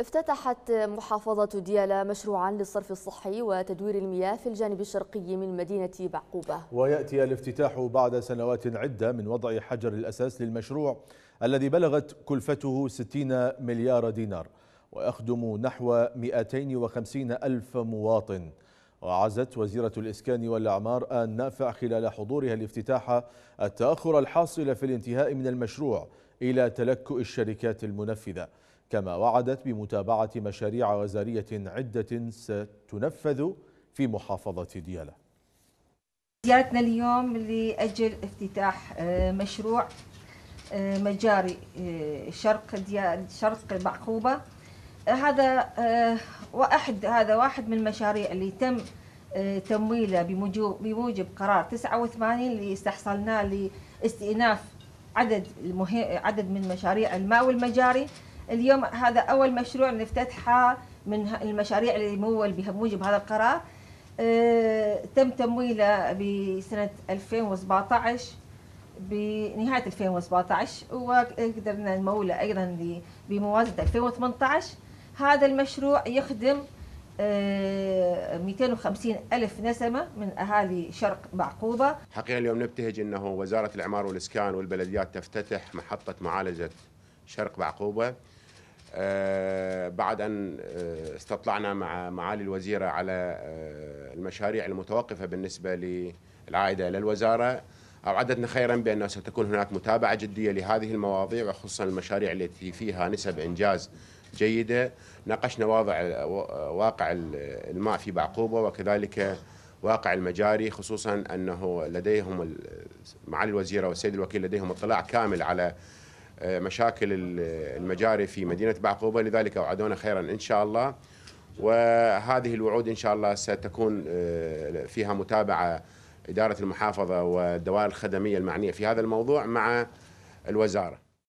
افتتحت محافظة ديالى مشروعا للصرف الصحي وتدوير المياه في الجانب الشرقي من مدينة بعقوبة ويأتي الافتتاح بعد سنوات عدة من وضع حجر الأساس للمشروع الذي بلغت كلفته 60 مليار دينار ويخدم نحو 250 ألف مواطن وعزت وزيرة الإسكان والأعمار آن نافع خلال حضورها الافتتاح التأخر الحاصل في الانتهاء من المشروع إلى تلكؤ الشركات المنفذة كما وعدت بمتابعة مشاريع وزارية عدة ستنفذ في محافظة ديالى زيارتنا اليوم لأجل افتتاح آه، مشروع آه، مجاري آه، شرق ديال شرق المعقوبة هذا واحد هذا واحد من المشاريع اللي تم تمويله بموجب قرار 89 اللي استحصلناه لاستئناف عدد المهي... عدد من مشاريع الماء والمجاري اليوم هذا اول مشروع نفتتحه من المشاريع اللي مول بموجب هذا القرار أه تم تمويله بسنه 2017 بنهايه 2017 وقدرنا نموله ايضا بموازنه 2018 هذا المشروع يخدم آه، 250 ألف نسمة من أهالي شرق بعقوبة حقيقة اليوم نبتهج أنه وزارة الإعمار والإسكان والبلديات تفتتح محطة معالجة شرق بعقوبة آه، بعد أن آه، استطلعنا مع معالي الوزيرة على آه، المشاريع المتوقفة بالنسبة للعائدة إلى الوزارة أوعدتنا خيرا بأنه ستكون هناك متابعة جدية لهذه المواضيع وخصوصا المشاريع التي فيها نسب إنجاز جيده ناقشنا واضع واقع الماء في بعقوبه وكذلك واقع المجاري خصوصا انه لديهم معالي الوزيره والسيد الوكيل لديهم اطلاع كامل على مشاكل المجاري في مدينه بعقوبه لذلك وعدونا خيرا ان شاء الله وهذه الوعود ان شاء الله ستكون فيها متابعه اداره المحافظه والدوائر الخدميه المعنيه في هذا الموضوع مع الوزاره